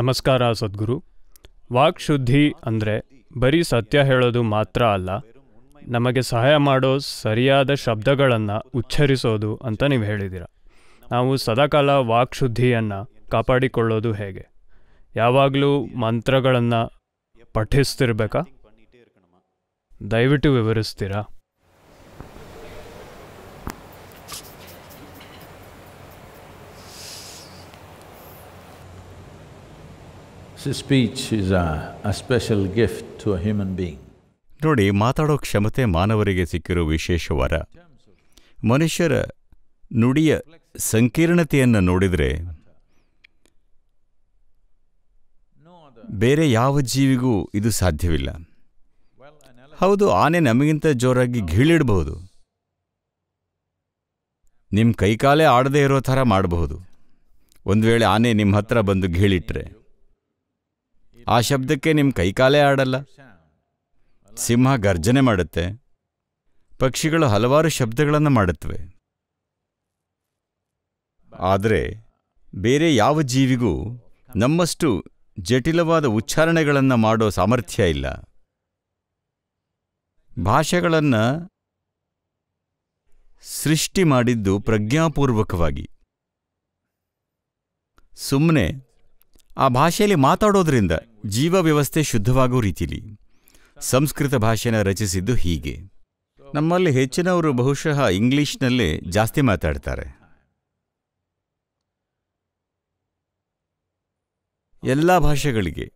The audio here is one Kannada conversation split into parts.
ನಮಸ್ಕಾರ ಸದ್ಗುರು ವಾಕ್ಶುದ್ಧಿ ಅಂದರೆ ಬರೀ ಸತ್ಯ ಹೇಳೋದು ಮಾತ್ರ ಅಲ್ಲ ನಮಗೆ ಸಹಾಯ ಮಾಡೋ ಸರಿಯಾದ ಶಬ್ದಗಳನ್ನು ಉಚ್ಚರಿಸೋದು ಅಂತ ನೀವು ಹೇಳಿದ್ದೀರ ನಾವು ಸದಾಕಾಲ ವಾಕ್ಶುದ್ಧಿಯನ್ನು ಕಾಪಾಡಿಕೊಳ್ಳೋದು ಹೇಗೆ ಯಾವಾಗಲೂ ಮಂತ್ರಗಳನ್ನು ಪಠಿಸ್ತಿರ್ಬೇಕಾ ದಯವಿಟ್ಟು ವಿವರಿಸ್ತೀರಾ See, speech is a, a special gift to a human being. ನೋಡಿ ಮಾತಾಡೋ ಕ್ಷಮತೆ ಮಾನವರಿಗೆ ಸಿಕ್ಕಿರೋ ವಿಶೇಷ ವಿಶೇಷವಾರ ಮನುಷ್ಯರ ನುಡಿಯ ಸಂಕೀರ್ಣತೆಯನ್ನು ನೋಡಿದರೆ ಬೇರೆ ಯಾವ ಜೀವಿಗೂ ಇದು ಸಾಧ್ಯವಿಲ್ಲ ಹೌದು ಆನೆ ನಮಗಿಂತ ಜೋರಾಗಿ ಗೀಳಿಡಬಹುದು ನಿಮ್ಮ ಕೈಕಾಲೇ ಆಡದೇ ಇರೋ ಥರ ಮಾಡಬಹುದು ಒಂದು ವೇಳೆ ಆನೆ ನಿಮ್ಮ ಹತ್ರ ಬಂದು ಗೀಳಿಟ್ರೆ ಆ ಶಬ್ದಕ್ಕೆ ನಿಮ್ಮ ಕೈಕಾಲೇ ಆಡಲ್ಲ ಸಿಂಹ ಗರ್ಜನೆ ಮಾಡುತ್ತೆ ಪಕ್ಷಿಗಳು ಹಲವಾರು ಶಬ್ದಗಳನ್ನು ಮಾಡುತ್ತವೆ ಆದರೆ ಬೇರೆ ಯಾವ ಜೀವಿಗೂ ನಮ್ಮಷ್ಟು ಜಟಿಲವಾದ ಉಚ್ಚಾರಣೆಗಳನ್ನು ಮಾಡೋ ಸಾಮರ್ಥ್ಯ ಇಲ್ಲ ಭಾಷೆಗಳನ್ನು ಸೃಷ್ಟಿ ಮಾಡಿದ್ದು ಪ್ರಜ್ಞಾಪೂರ್ವಕವಾಗಿ ಸುಮ್ಮನೆ ಆ ಭಾಷೆಯಲ್ಲಿ ಮಾತಾಡೋದ್ರಿಂದ ಜೀವ ವ್ಯವಸ್ಥೆ ಶುದ್ಧವಾಗೋ ರೀತಿಲಿ ಸಂಸ್ಕೃತ ಭಾಷೆನ ರಚಿಸಿದ್ದು ಹೀಗೆ ನಮ್ಮಲ್ಲಿ ಹೆಚ್ಚಿನವರು ಬಹುಶಃ ಇಂಗ್ಲಿಷ್ನಲ್ಲೇ ಜಾಸ್ತಿ ಮಾತಾಡ್ತಾರೆ ಎಲ್ಲ ಭಾಷೆಗಳಿಗೆ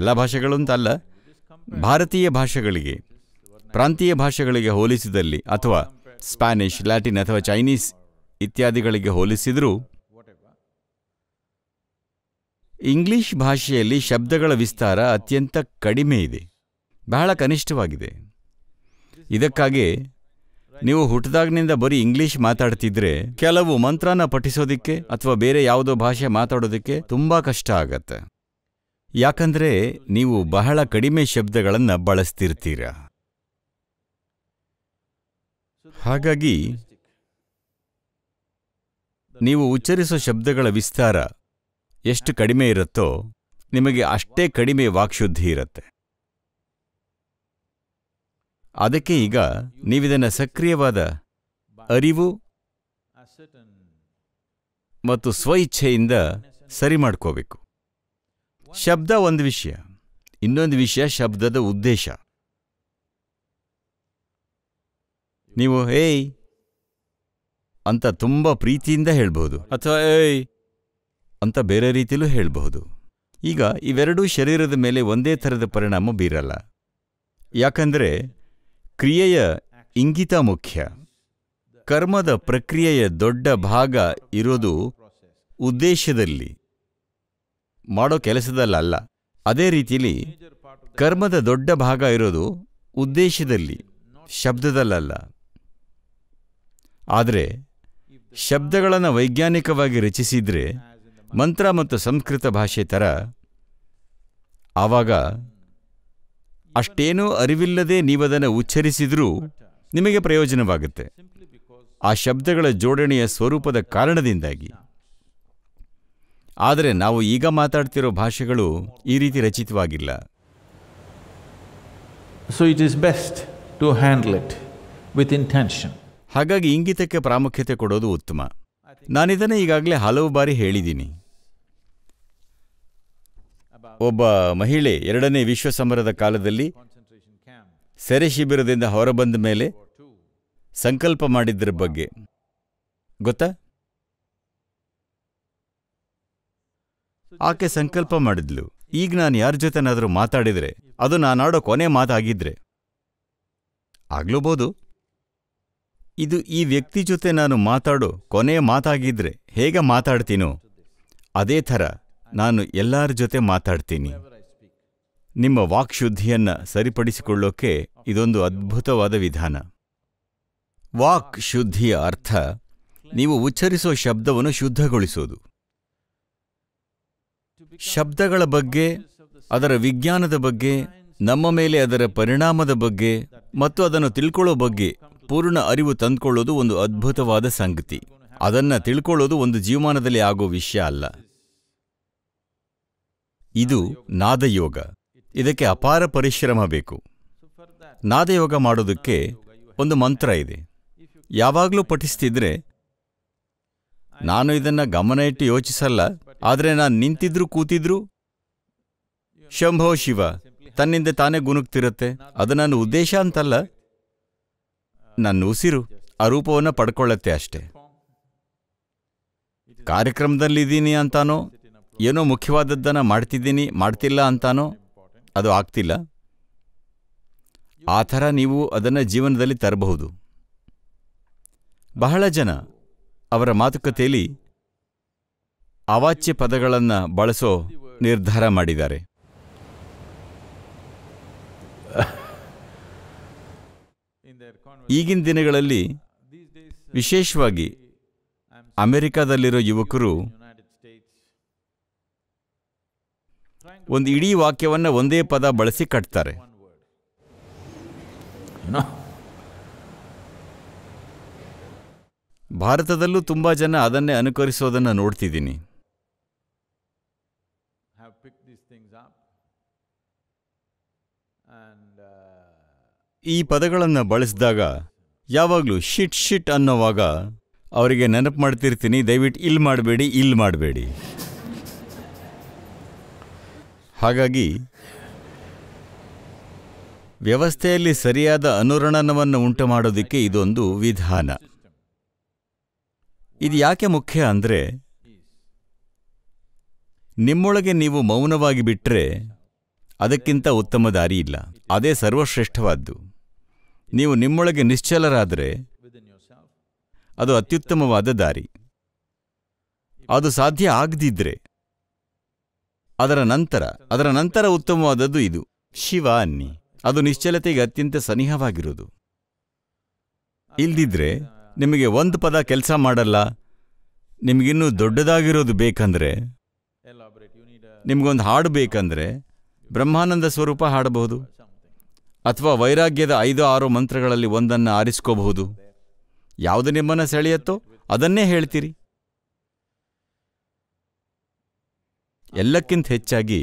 ಎಲ್ಲ ಭಾಷೆಗಳು ಅಂತಲ್ಲ ಭಾರತೀಯ ಭಾಷೆಗಳಿಗೆ ಪ್ರಾಂತೀಯ ಭಾಷೆಗಳಿಗೆ ಹೋಲಿಸಿದಲ್ಲಿ ಅಥವಾ ಸ್ಪ್ಯಾನಿಷ್ ಲ್ಯಾಟಿನ್ ಅಥವಾ ಚೈನೀಸ್ ಇತ್ಯಾದಿಗಳಿಗೆ ಹೋಲಿಸಿದರೂ ಇಂಗ್ಲಿಷ್ ಭಾಷೆಯಲ್ಲಿ ಶಬ್ದಗಳ ವಿಸ್ತಾರ ಅತ್ಯಂತ ಕಡಿಮೆ ಇದೆ ಬಹಳ ಕನಿಷ್ಠವಾಗಿದೆ ಇದಕ್ಕಾಗಿ ನೀವು ಹುಟ್ಟದಾಗ್ನಿಂದ ಬರೀ ಇಂಗ್ಲಿಷ್ ಮಾತಾಡ್ತಿದ್ರೆ ಕೆಲವು ಮಂತ್ರನ ಪಠಿಸೋದಕ್ಕೆ ಅಥವಾ ಬೇರೆ ಯಾವುದೋ ಭಾಷೆ ಮಾತಾಡೋದಕ್ಕೆ ತುಂಬ ಕಷ್ಟ ಆಗತ್ತೆ ಯಾಕಂದರೆ ನೀವು ಬಹಳ ಕಡಿಮೆ ಶಬ್ದಗಳನ್ನು ಬಳಸ್ತಿರ್ತೀರ ಹಾಗಾಗಿ ನೀವು ಉಚ್ಚರಿಸೋ ಶಬ್ದಗಳ ವಿಸ್ತಾರ ಎಷ್ಟು ಕಡಿಮೆ ಇರುತ್ತೋ ನಿಮಗೆ ಅಷ್ಟೇ ಕಡಿಮೆ ವಾಕ್ಶುದ್ಧಿ ಇರುತ್ತೆ ಅದಕ್ಕೆ ಈಗ ನೀವಿದನ್ನು ಸಕ್ರಿಯವಾದ ಅರಿವು ಮತ್ತು ಸ್ವಇಚ್ಛೆಯಿಂದ ಸರಿ ಮಾಡ್ಕೋಬೇಕು ಶಬ್ದ ಒಂದು ವಿಷಯ ಇನ್ನೊಂದು ವಿಷಯ ಶಬ್ದದ ಉದ್ದೇಶ ನೀವು ಏಯ್ ಅಂತ ತುಂಬ ಪ್ರೀತಿಯಿಂದ ಹೇಳ್ಬೋದು ಅಥವಾ ಏಯ್ ಅಂತ ಬೇರೆ ರೀತಿಲೂ ಹೇಳಬಹುದು ಈಗ ಇವೆರಡೂ ಶರೀರದ ಮೇಲೆ ಒಂದೇ ಥರದ ಪರಿಣಾಮ ಬೀರಲ್ಲ ಯಾಕಂದರೆ ಕ್ರಿಯೆಯ ಇಂಗಿತ ಮುಖ್ಯ ಕರ್ಮದ ಪ್ರಕ್ರಿಯೆಯ ದೊಡ್ಡ ಭಾಗ ಇರೋದು ಉದ್ದೇಶದಲ್ಲಿ ಮಾಡೋ ಕೆಲಸದಲ್ಲಲ್ಲ ಅದೇ ರೀತಿಯಲ್ಲಿ ಕರ್ಮದ ದೊಡ್ಡ ಭಾಗ ಇರೋದು ಉದ್ದೇಶದಲ್ಲಿ ಶಬ್ದದಲ್ಲ ಆದರೆ ಶಬ್ದಗಳನ್ನು ವೈಜ್ಞಾನಿಕವಾಗಿ ರಚಿಸಿದರೆ ಮಂತ್ರ ಮತ್ತು ಸಂಸ್ಕೃತ ಭಾಷೆ ಥರ ಆವಾಗ ಅಷ್ಟೇನೂ ಅರಿವಿಲ್ಲದೆ ನೀವದನ್ನು ಉಚ್ಚರಿಸಿದರೂ ನಿಮಗೆ ಪ್ರಯೋಜನವಾಗುತ್ತೆ ಆ ಶಬ್ದಗಳ ಜೋಡಣೆಯ ಸ್ವರೂಪದ ಕಾರಣದಿಂದಾಗಿ ಆದರೆ ನಾವು ಈಗ ಮಾತಾಡ್ತಿರೋ ಭಾಷೆಗಳು ಈ ರೀತಿ ರಚಿತವಾಗಿಲ್ಲ so it is best to handle it with intention ಹಾಗಾಗಿ ಇಂಗಿತಕ್ಕೆ ಪ್ರಾಮುಖ್ಯತೆ ಕೊಡೋದು ಉತ್ತಮ ನಾನಿದನ್ನು ಈಗಾಗಲೇ ಹಲವು ಬಾರಿ ಹೇಳಿದ್ದೀನಿ ಒಬ್ಬ ಮಹಿಳೆ ಎರಡನೇ ವಿಶ್ವ ಸಮರದ ಕಾಲದಲ್ಲಿ ಸೆರೆ ಶಿಬಿರದಿಂದ ಹೊರಬಂದ ಮೇಲೆ ಸಂಕಲ್ಪ ಮಾಡಿದ್ದರ ಬಗ್ಗೆ ಗೊತ್ತಾ ಆಕೆ ಸಂಕಲ್ಪ ಮಾಡಿದ್ಲು ಈಗ ನಾನು ಯಾರ ಜೊತೆನಾದರೂ ಮಾತಾಡಿದರೆ ಅದು ನಾನಾಡೋ ಕೊನೆ ಮಾತಾಗಿದ್ರೆ ಆಗ್ಲೂಬೋದು ಇದು ಈ ವ್ಯಕ್ತಿ ಜೊತೆ ನಾನು ಮಾತಾಡೋ ಕೊನೆಯ ಮಾತಾಗಿದ್ರೆ ಹೇಗೆ ಮಾತಾಡ್ತೀನೋ ಅದೇ ಥರ ನಾನು ಎಲ್ಲರ ಜೊತೆ ಮಾತಾಡ್ತೀನಿ ನಿಮ್ಮ ವಾಕ್ಶುದ್ಧಿಯನ್ನು ಸರಿಪಡಿಸಿಕೊಳ್ಳೋಕೆ ಇದೊಂದು ಅದ್ಭುತವಾದ ವಿಧಾನ ವಾಕ್ ಶುದ್ಧಿಯ ಅರ್ಥ ನೀವು ಉಚ್ಚರಿಸುವ ಶಬ್ದವನ್ನು ಶುದ್ಧಗೊಳಿಸೋದು ಶಬ್ದಗಳ ಬಗ್ಗೆ ಅದರ ವಿಜ್ಞಾನದ ಬಗ್ಗೆ ನಮ್ಮ ಮೇಲೆ ಅದರ ಪರಿಣಾಮದ ಬಗ್ಗೆ ಮತ್ತು ಅದನ್ನು ತಿಳ್ಕೊಳ್ಳೋ ಬಗ್ಗೆ ಪೂರ್ಣ ಅರಿವು ತಂದುಕೊಳ್ಳೋದು ಒಂದು ಅದ್ಭುತವಾದ ಸಂಗತಿ ಅದನ್ನು ತಿಳ್ಕೊಳ್ಳೋದು ಒಂದು ಜೀವಮಾನದಲ್ಲಿ ಆಗೋ ವಿಷಯ ಅಲ್ಲ ಇದು ನಾದಯೋಗ ಇದಕ್ಕೆ ಅಪಾರ ಪರಿಶ್ರಮ ಬೇಕು ನಾದಯೋಗ ಮಾಡೋದಕ್ಕೆ ಒಂದು ಮಂತ್ರ ಇದೆ ಯಾವಾಗಲೂ ಪಠಿಸ್ತಿದ್ರೆ ನಾನು ಇದನ್ನು ಗಮನ ಇಟ್ಟು ಯೋಚಿಸಲ್ಲ ಆದರೆ ನಾನು ನಿಂತಿದ್ರು ಕೂತಿದ್ರು ಶಂಭೋ ಶಿವ ತನ್ನಿಂದ ತಾನೇ ಗುಣುಕ್ತಿರುತ್ತೆ ಅದು ನನ್ನ ಉದ್ದೇಶ ಅಂತಲ್ಲ ನನ್ನ ಉಸಿರು ಆ ರೂಪವನ್ನು ಪಡ್ಕೊಳ್ಳತ್ತೆ ಅಷ್ಟೆ ಕಾರ್ಯಕ್ರಮದಲ್ಲಿದ್ದೀನಿ ಅಂತಾನೋ ಏನೋ ಮುಖ್ಯವಾದದ್ದನ್ನು ಮಾಡ್ತಿದ್ದೀನಿ ಮಾಡ್ತಿಲ್ಲ ಅಂತಾನೋ ಅದು ಆಗ್ತಿಲ್ಲ ಆ ಥರ ನೀವು ಅದನ್ನು ಜೀವನದಲ್ಲಿ ತರಬಹುದು ಬಹಳ ಜನ ಅವರ ಮಾತುಕತೆಯಲ್ಲಿ ಅವಾಚ್ಯ ಪದಗಳನ್ನು ಬಳಸೋ ನಿರ್ಧಾರ ಮಾಡಿದ್ದಾರೆ ಈಗಿನ ದಿನಗಳಲ್ಲಿ ವಿಶೇಷವಾಗಿ ಅಮೆರಿಕಾದಲ್ಲಿರೋ ಯುವಕರು ಒಂದು ಇಡೀ ವಾಕ್ಯವನ್ನು ಒಂದೇ ಪದ ಬಳಸಿ ಕಟ್ತಾರೆ ಭಾರತದಲ್ಲೂ ತುಂಬ ಜನ ಅದನ್ನೇ ಅನುಕರಿಸೋದನ್ನು ನೋಡ್ತಿದ್ದೀನಿ uh, ಈ ಪದಗಳನ್ನು ಬಳಸಿದಾಗ ಯಾವಾಗಲೂ ಶಿಟ್ ಶಿಟ್ ಅನ್ನೋವಾಗ ಅವರಿಗೆ ನೆನಪು ಮಾಡ್ತಿರ್ತೀನಿ ದಯವಿಟ್ಟು ಇಲ್ಲಿ ಮಾಡಬೇಡಿ ಇಲ್ಲಿ ಮಾಡಬೇಡಿ ಹಾಗಾಗಿ ವ್ಯವಸ್ಥೆಯಲ್ಲಿ ಸರಿಯಾದ ಅನುರಣನವನ್ನು ಉಂಟು ಮಾಡೋದಕ್ಕೆ ಇದೊಂದು ವಿಧಾನ ಇದು ಯಾಕೆ ಮುಖ್ಯ ಅಂದರೆ ನಿಮ್ಮೊಳಗೆ ನೀವು ಮೌನವಾಗಿ ಬಿಟ್ಟರೆ ಅದಕ್ಕಿಂತ ಉತ್ತಮ ದಾರಿ ಇಲ್ಲ ಅದೇ ಸರ್ವಶ್ರೇಷ್ಠವಾದ್ದು ನೀವು ನಿಮ್ಮೊಳಗೆ ನಿಶ್ಚಲರಾದರೆ ಅದು ಅತ್ಯುತ್ತಮವಾದ ದಾರಿ ಅದು ಸಾಧ್ಯ ಆಗದಿದ್ದರೆ ಅದರ ನಂತರ ಅದರ ನಂತರ ಉತ್ತಮವಾದದ್ದು ಇದು ಶಿವ ಅನ್ನಿ ಅದು ನಿಶ್ಚಲತೆಗೆ ಅತ್ಯಂತ ಸನಿಹವಾಗಿರುವುದು ಇಲ್ದಿದ್ರೆ ನಿಮಗೆ ಒಂದು ಪದ ಕೆಲಸ ಮಾಡಲ್ಲ ನಿಮಗಿನ್ನೂ ದೊಡ್ಡದಾಗಿರೋದು ಬೇಕಂದ್ರೆ ನಿಮಗೊಂದು ಹಾಡು ಬೇಕಂದ್ರೆ ಬ್ರಹ್ಮಾನಂದ ಸ್ವರೂಪ ಹಾಡಬಹುದು ಅಥವಾ ವೈರಾಗ್ಯದ ಐದು ಆರು ಮಂತ್ರಗಳಲ್ಲಿ ಒಂದನ್ನು ಆರಿಸ್ಕೋಬಹುದು ಯಾವುದು ನಿಮ್ಮನ್ನು ಸೆಳೆಯತ್ತೋ ಅದನ್ನೇ ಹೇಳ್ತೀರಿ ಎಲ್ಲಕ್ಕಿಂತ ಹೆಚ್ಚಾಗಿ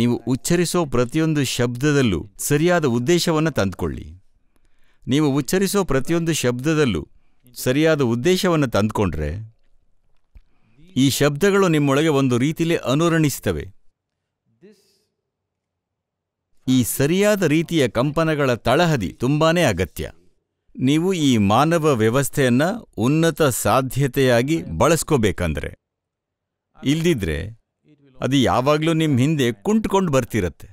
ನೀವು ಉಚ್ಚರಿಸೋ ಪ್ರತಿಯೊಂದು ಶಬ್ದದಲ್ಲೂ ಸರಿಯಾದ ಉದ್ದೇಶವನ್ನು ತಂದುಕೊಳ್ಳಿ ನೀವು ಉಚ್ಚರಿಸೋ ಪ್ರತಿಯೊಂದು ಶಬ್ದದಲ್ಲೂ ಸರಿಯಾದ ಉದ್ದೇಶವನ್ನು ತಂದುಕೊಂಡ್ರೆ ಈ ಶಬ್ದಗಳು ನಿಮ್ಮೊಳಗೆ ಒಂದು ರೀತಿಯಲ್ಲಿ ಅನುರಣಿಸ್ತವೆ ಈ ಸರಿಯಾದ ರೀತಿಯ ಕಂಪನಗಳ ತಳಹದಿ ತುಂಬಾನೇ ಅಗತ್ಯ ನೀವು ಈ ಮಾನವ ವ್ಯವಸ್ಥೆಯನ್ನು ಉನ್ನತ ಸಾಧ್ಯತೆಯಾಗಿ ಬಳಸ್ಕೋಬೇಕಂದ್ರೆ ಇಲ್ದಿದ್ರೆ ಅದು ಯಾವಾಗಲೂ ನಿಮ್ಮ ಹಿಂದೆ ಕುಂಟ್ಕೊಂಡು ಬರ್ತಿರತ್ತೆ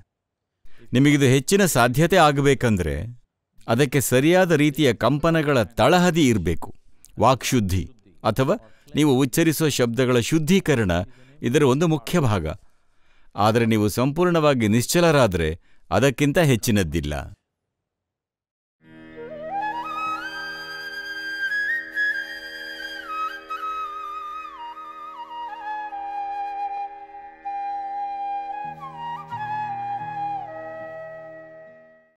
ನಿಮಗಿದು ಹೆಚ್ಚಿನ ಸಾಧ್ಯತೆ ಆಗಬೇಕಂದ್ರೆ ಅದಕ್ಕೆ ಸರಿಯಾದ ರೀತಿಯ ಕಂಪನಗಳ ತಳಹದಿ ಇರಬೇಕು ವಾಕ್ಶುದ್ಧಿ ಅಥವಾ ನೀವು ಉಚ್ಚರಿಸುವ ಶಬ್ದಗಳ ಶುದ್ಧೀಕರಣ ಇದರ ಒಂದು ಮುಖ್ಯ ಭಾಗ ಆದರೆ ನೀವು ಸಂಪೂರ್ಣವಾಗಿ ನಿಶ್ಚಲರಾದರೆ ಅದಕ್ಕಿಂತ ಹೆಚ್ಚಿನದ್ದಿಲ್ಲ